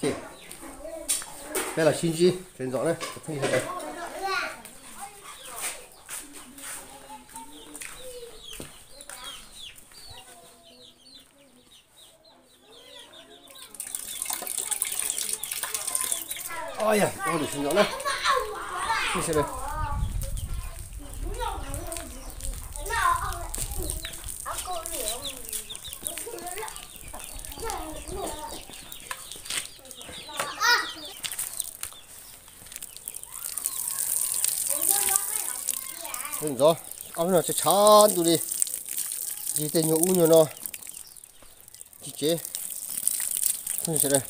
去，来了新鸡，先装我看一下呗。哎呀，到底新鸟，来，谢谢了。hình rõ ông nó sẽ chán tụi đi chỉ tên nhau u nhau nó chỉ chế không sẽ đây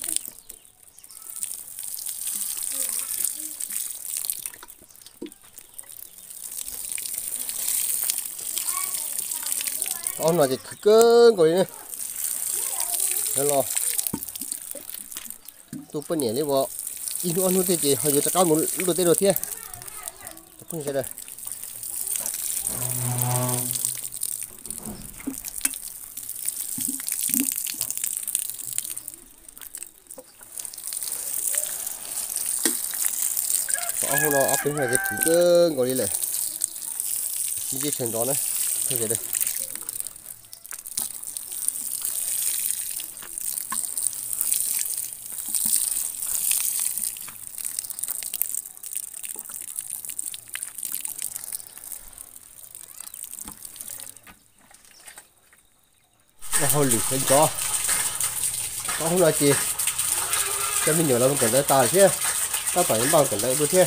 ông nó sẽ cứng rồi nữa đó lo tôi bên nhảy đi bộ 이누 어느 되지? 아, 여자 까먹을 때로 돼. 조금 있어라. ông hồ lò áp đến phải cái chỉ cơ ngồi đi này, chỉ cái trường đó này, thế về đây hồ lì lên cho có không nói gì cho mình nhớ là mình cần tới tài chứ các bạn bằng cái lợi đua thế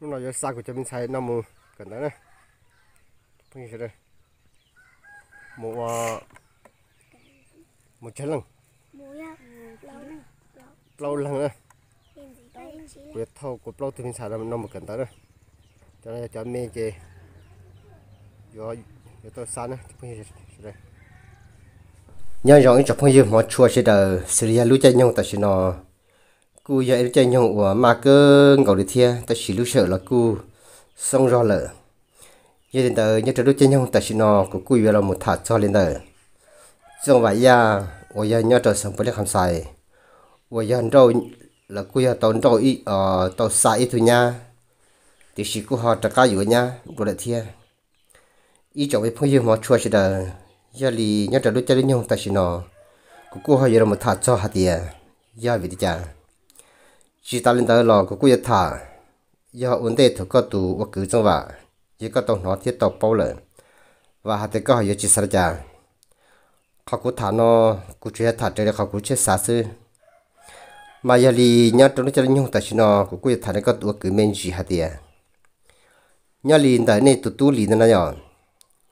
lúc nào giờ sang của cho mình xài năm mùa cần đó này bây giờ đây một một chén lần lâu lần nữa quyết thâu của lâu thì mình xài năm một cần đó này cho nên cho mê chê rồi tôi giống này chúng mình sẽ nhớ rằng chúng mình một chùa sẽ đờ Syria lúc chơi nhau ta sẽ nó cú giờ lúc chơi nhau của mà cơ ngầu được thia ta chỉ lúc sợ là cú xong rồi lợ giờ đến tới nhớ lúc chơi nhau ta sẽ nó của cú giờ là một thả cho lên đời trong vài giờ của gia nhớ trở sống với các hàng sai của giờ đâu là cú giờ tàu đâu ít ờ tàu xa ít thôi nha thì chỉ cú họ trả cá rồi nha rồi lại thia ý chỗ với phong yêu mà chua chỉ là giờ lì nhớ trở lúc chơi nhau ta chỉ nó cũng cố hơi giờ mà thả cho hạt tiền giờ vì thế chỉ ta lên tới lò cũng cố giờ thả giờ ổn định thôi có tù và cứ trong vả giờ có tông nó thiết tộc bao lần và hạt tiền có hơi giờ chỉ sao chả họ cũng thả nó cũng chơi thả chơi họ cũng chơi sáu xứ mà giờ lì nhớ trở lúc chơi nhau ta chỉ nó cũng cố giờ thả nó có tù cứ men gì hạt tiền nhớ lì tại này tụ tụ lì nó nhỏ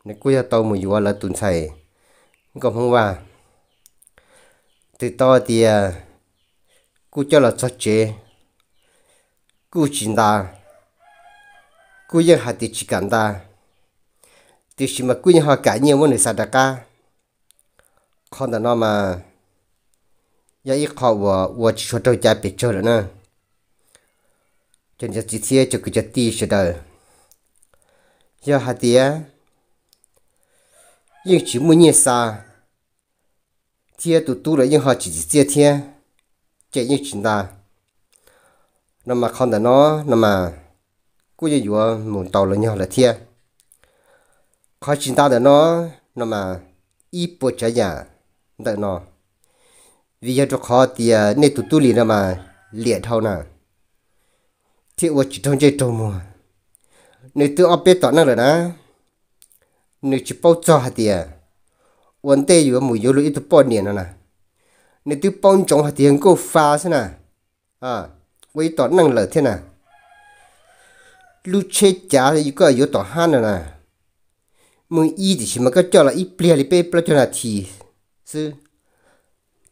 nè cú ya tàu mùi là tuần sai còn không qua từ to thì à, cú cho là cho chế cú chín ta cú ya hạt thì chỉ cần ta thì chỉ mà cú ya hoa cả nhiều món để sao đặc ca con ta nó mà ya ít khó vợ vợ chỉ tôi chạy bị chơi rồi nè chân chỉ thiệt cho cái chân tì sẽ đời giờ hạt nhưng chỉ muốn nhẹ xa thiê tụ tu rồi nhưng họ chỉ chỉ thiê chạy nhưng chỉ ta nó mà không được nó nó mà cú giờ vừa muốn tàu lên nhau là thiê khó chỉ ta được nó nó mà ít bộ trái nhà tại nó vì giờ cho khó thì nên tụ tu lì nó mà liệt thâu nè thiê vừa chỉ trong chơi trâu mùa nếu tự áp bê tỏ nó rồi đó นึกจะป้อจอหัดเดียวันเตยอยู่มือยลุย้อีตัปอนเนี่ยนะนะนึกตัปอนจงหัดเดียงก็ฟาสนะอ่าวว้ต่อนั่งเหลือเท่านะลูเชจ้าอยู่ก็อยู่ต่อห้านนะมึงอีดิฉันมันก็เจอละอีเปลี่ยนไปเปละประจนาทีซึ่ง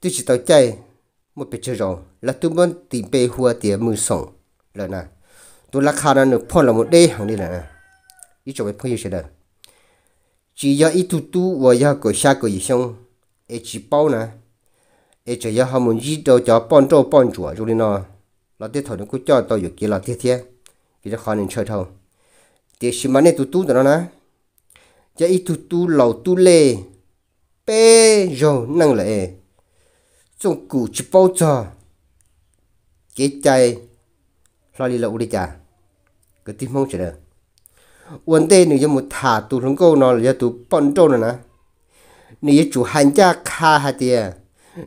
ตุ้ยจิตใจมันเป็นเจ้าแล้วตัวมันตีไปหัวเตียมือส่งแล้วนะตัวราคานั้นพ่อเราหมดได้ของนี่แหละนะอีจบไปพ่ออยู่เฉย chỉ ya ít e e tu tu và ya có xa có gì xong ấy chỉ bảo nè ai chỉ ya họ muốn gì đó cho bọn trâu bọn chuột rồi nó lát thế thôi nó cứ cho tao được kia là thế thế vì nó khó nên chơi thôi thế xí mà này tu tu đó nè chỉ ít tu tu lâu tu lê bé rồi năng lệ trong cụ chỉ bảo cho, cái chạy lo đi lậu đi chả cái tìm mong chờ được vấn đề nếu như một thả tụ trong câu nó là tụ bận trâu nữa nè nếu như chủ hành gia kha hạt tiền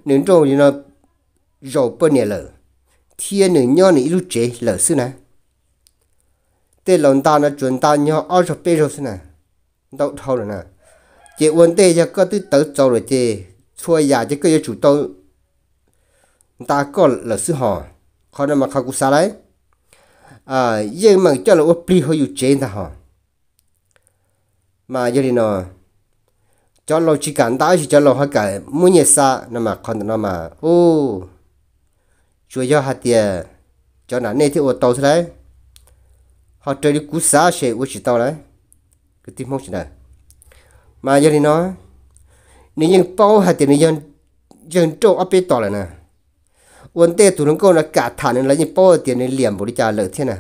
nếu trâu như nó rồi bận nhẹ lờ thiên nếu nhau nếu lúc chế lờ xứ nè tê lòng ta nó chuẩn ta nhau ở rồi bê rồi xứ nè đâu thâu rồi nè chỉ vấn đề cho có tư tớ trâu rồi chứ chua nhà chứ có chủ tâu ta có lờ xứ họ khó nên mà khao cú xa đấy à nhưng mà cho là ô pli hơi yêu chế ta họ mà giờ thì nó cho lo chỉ cần tao chỉ cho lo hai cái muốn nhẹ xa nó mà còn nó mà ô chúa cho hạt tiền cho nó nên thì ô tàu thế đấy họ chơi đi cú xa sẽ ô chỉ tàu đấy cái tim mong chỉ này mà giờ thì nó nếu như bao hạt tiền nếu như dân trâu áp bê tỏ lại nè vấn đề tụi nó câu là cả thả nên là những bao tiền nên liềm đi trả lợi thế nè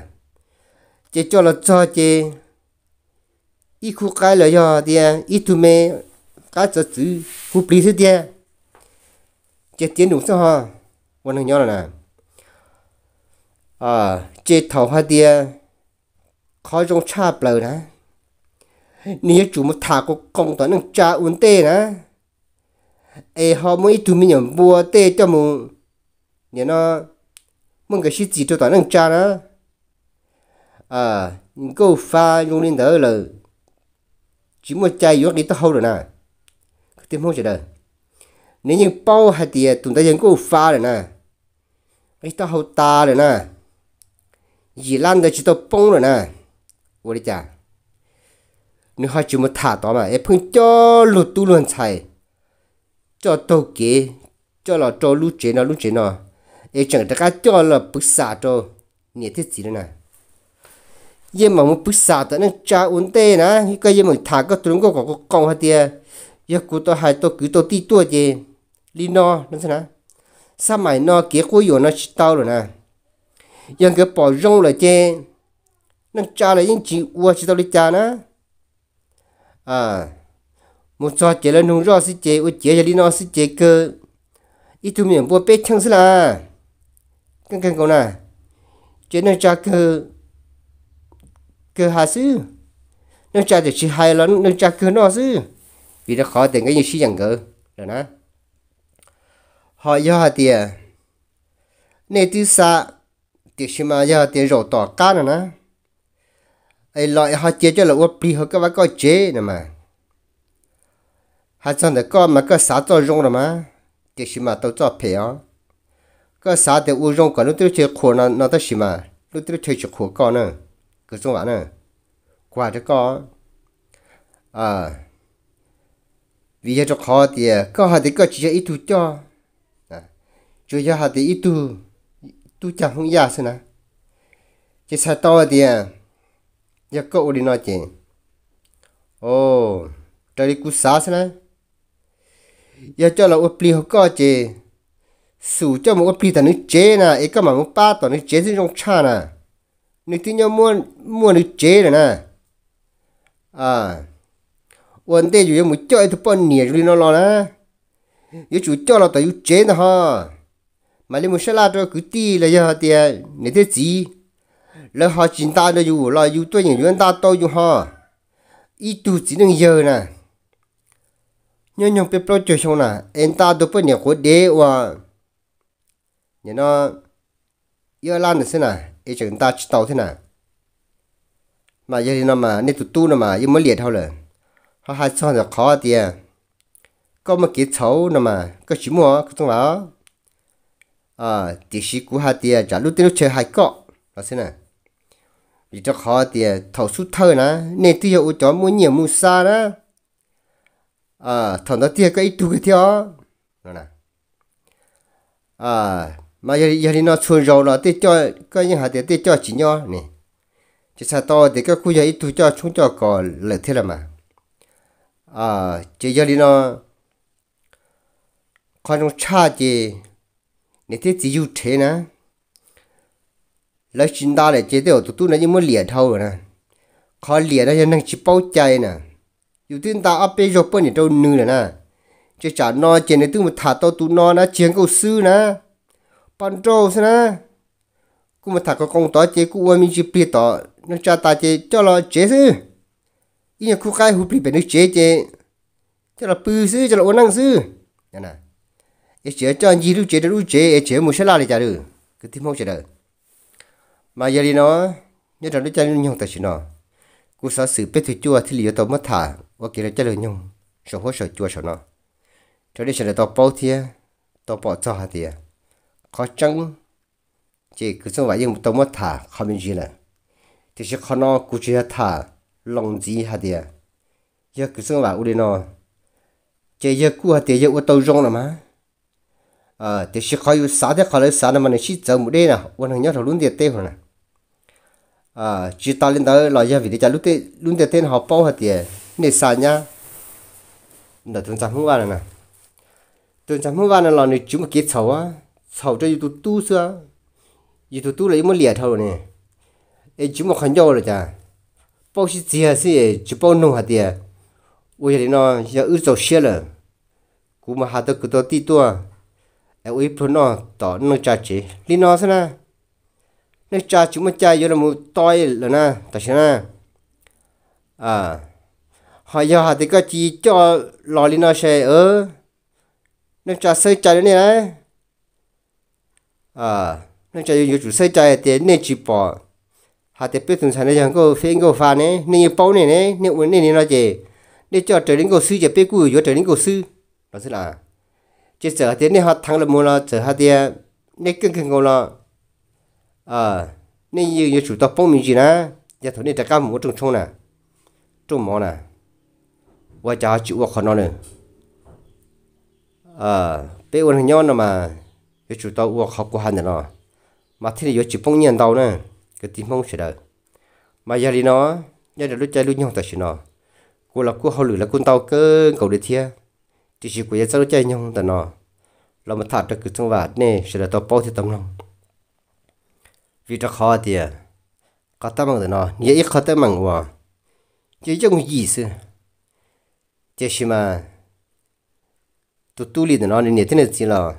chỉ cho là cho chỉ 一哭该了呀的，一出门该这走，哭不是的，这点弄上哈，我能要了呢。à chế thầu hoa đĩa khó trong cha bờ nè nếu chủ một thả có công toán năng cha uốn tê nè ai họ mới tụi mình nhầm bùa tê cho mù nhớ nó mong cái gì cho toán năng cha nè à những câu pha dùng lên đỡ chỉ muốn chạy yếu đi tao hậu rồi nè tiếng mong chờ đợi nếu như bao hạt thì à, tụi ta dân cũng pha rồi nè cái tao hậu ta rồi nè gì lan được chỉ tao bông rồi nè ủa đi chả nếu họ chỉ muốn thả đó mà em phun cho lụt tu luôn chạy cho tao kế cho là cho lũ chế nó lũ chế nó em chẳng tất cả cho là bức xạ cho nhiệt thiết gì nữa nè ye mà muốn bứt xa tới nên cha uốn tê nè cái ye mà thả cái tụi nó có có con hay tiề ye cú tôi hai tôi cứ tôi ti tua gì li no nó thế nè sao mày no kia cuối rồi nó tao rồi nè ยังก็ปอร่องเลยเจนั่นจ้าเลยยิ่งจีวัวชิตาลิจานะอ่ามุจอเจริญหงรอสิเจอุเจยลินอสิเจเกออีทุเมียนบัวเป็ดชังสิล่ะกันกันก่อนนะเจนั่นจ้าเกอ cứ hà sư nó cha thì chỉ hay lắm nó cha cứ nó sư vì nó khó tiền cái như chi chẳng cơ rồi nè họ do hà tiền nên thứ xa thì xí mà do tiền rổ tỏ cá nữa nè ai loại họ chế cho là uất bì họ các bác coi chế nè mà hà chân để con mà có sao cho rong rồi mà thì xí mà tao cho phê ó có sao để u rong còn nó tiêu chơi khổ nó nó tới xí mà nó tiêu chơi khổ con nữa cứ xuống bán này qua cho có à vì cho khó thì có hạt thì có chỉ cho ít tu cho à cho cho hạt thì ít tu tu chẳng không giả sao nè chỉ sao to thì giờ cậu đi nói chuyện ô, trời đi cú xá sao nè giờ cho là ốp li học có chị sủ cho một ốp li thằng nó chế nè ấy các mà một ba tao nó chế trên trong cha nè นึกที่ยม้วนม้วนนึกเจ๊เลยนะอ่าวันเตอยู่ยังมุจ้อยทุกปอนเหนียรีนอรอนะยังจู่จ้อเราแต่อยู่เจ๊นะฮะมาเลยมุชลาตัวกุตีเลยยะเตียนี่เตจีแล้วหาจินตาเลยอยู่เราอยู่ตัวอย่างยืนตาโตอยู่ฮะอีตูจีนึงเยอะนะยองยองเป็นโปรเจกต์ชงนะเอ็นตาตัวปอนเนี่ยโคตรเดว่าเนี่ยเนาะเยอะล้านนะสินะ ý chúng ta chỉ tàu thế nào mà giờ nó mà nên tụt tu nó mà nhưng mới liệt thôi rồi họ hai cho là khó thì à. có một cái xấu nó mà có chỉ mua có tung vào à chỉ sĩ của hai thì trả à, lúc tiêu chơi hai cọ là thế nào vì cho khó thì à, thầu sút thơ nè nên tiêu hiệu cho mua nhiều mua xa đó à thầu nó tiêu cái ít tu cái theo nè à mà giờ giờ nó chôn rau nó tết cho cái những hạt tết cho chỉ nhau nè chỉ sao to thì cái khu giờ ít tu cho chúng cho cỏ lợi thế là mà à chỉ giờ nó con trong cha thì nè thế chỉ yêu thế nè lấy chính ta để chế tiểu tụi tôi nó như muốn liền thâu rồi nè khó liền đó cho năng chỉ bao chay nè dù tin ta áp bê rồi bớt nè đâu nư nè nè chỉ chả nó chén này tụi một thả to tụi nó nó chén câu sư nè bàn trâu xin á cũng mà thằng có công tỏ chế cũng uống mình chỉ biết tỏ nó cha ta chế cho lo chế sư ý nhà khu khai hụp bị nó chế chế cho là bư sư cho là uống năng sư nè nè chế cho gì đâu chế đâu chế ý chế một sẽ la đi trả được cứ tim không chế được mà giờ đi nó nhớ rằng nó chơi nhung ta xin nó cú sợ sự biết thì chua thì liệu tao mất thả và kia là chơi nhung sợ hốt sợ chua sợ nó cho nên sẽ là tao bao thia tao bỏ cho hạt thia khó chăng chỉ cứ xong vậy dùng tôm mất thả không biết gì nè thì sẽ khó nó cứ chỉ thả lòng gì hả đi giờ cứ xong vậy ude nó chỉ giờ cứ hả thì giờ u tàu rong là má ờ thì sẽ khó u xả thì khó lấy xả là mà này chỉ chờ một đêm nào u thằng nhóc thằng luôn tiệt tê rồi nè à chỉ ta lên tới lo giờ vì để trả lúc tê luôn tiệt tê họ bao hả thì nên xả nhá đợt tuần sáng hôm qua này nè tuần sáng hôm qua này là này chúng mà kết á 草这一都都是啊，一都都了一么裂头呢，哎，就么很要了的，包些这些是就包弄下的，我这里呢要二早些了，估么还得搁到地多，哎，我一不呢到那家去，你那是呢？那家就么家有那么大了呢，但是呢，啊，还要还得个鸡叫老里那些呃，那家谁家的呢？à nên cho dù chủ xây chạy thì nên chỉ bỏ hà thì biết thường sản này chẳng có phê có phá này nên như bao này này nếu muốn nên nó gì để cho trở đến cổ sư chỉ biết cùi cho trở đến cổ sư đó sẽ là chỉ sợ thì nên họ thắng là mua là sợ hà thì nên cưng cưng ngồi là à nên như như chủ tộc phong mình gì na giờ thôi nên trả cao một trong trong nè trong mỏ nè và trả chịu vào khó nó nữa à bây giờ nhau nè mà yo chủ tàu uo học của hắn nó mà thế này yo chỉ phong nhận tàu nè cái tim phong sẽ đợi mà giờ đi nó giờ là lúc chơi lúc nhau ta sẽ nó cô là cô học lử là cô tàu cơ cầu để thia chỉ chỉ của giờ lúc chơi nhau ta nó là mà thả được cái trong vạt nè sẽ là tàu bao thì tâm lòng vì cho khó thì có tao bằng nó nhớ ít khó tao bằng quá chỉ trong gì xưa chỉ mà tụt tu liền nó nên thế này chỉ là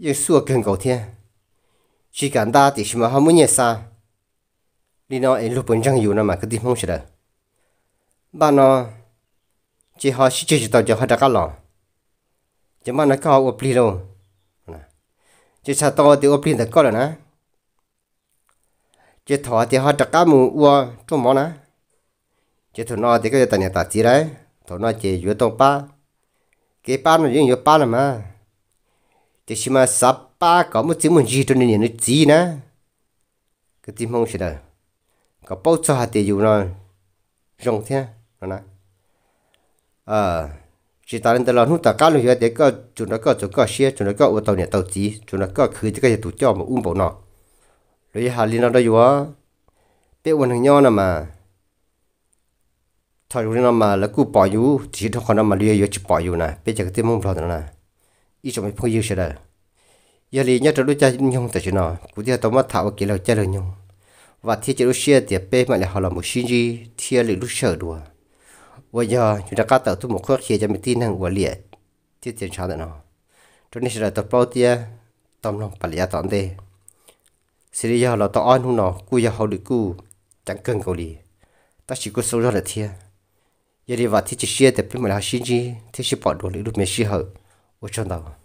又说更高天，谁敢打的什么好么捏啥？你那一路本上有那么个地方是的，把那最好是就是到就好这个了，就嘛那搞我不里喽，那就差到的我不里的搞了呢，就头的好这个么我做么呢？就头那的个就等你打起来，头那解决到八，给八呢也有八了嘛。thì xem mà sắp ba có một chữ một gì cho nên nó gì nè cái tim mong sẽ đời có bao cho hạt tiền dù nó rong thế nó nói À, chỉ ta lên tao hút ta cá luôn vậy để có chúng nó có chúng có xe chúng nó có ô tô nhà tàu chỉ chúng nó có khứ thì cái tụ cho mà um bộ nó rồi hà linh nó đó vừa biết quần thằng nhau nè mà thôi rồi nó mà là cứ bỏ vô chỉ thằng con nó mà lia vô chỉ bỏ vô nè bây giờ cái tim mong thôi nè ít cho mình phơi yêu sẽ đây giờ thì nhớ trở đối cha nhung tại chỗ nào cũng theo tao mắt thảo kỹ là cha lời nhung và thiết chế đối xe thì bé mà lại họ là một sinh gì thiết là lúc sợ đùa bây giờ chúng ta cắt tạo tu một khóa kia cho mình tin năng của liệt thiết tiền sao đấy nào cho nên là tập bao tiền? tâm lòng bà lẽ tạm thế xử lý giờ là tao ăn hung nào cú giờ họ được cú chẳng cần cầu gì ta chỉ có sâu ra là thiệt giờ đi vào thiết chế xe thì bé mà là sinh gì thiết chế bỏ đồ lý lúc mình sinh hợp 我知道。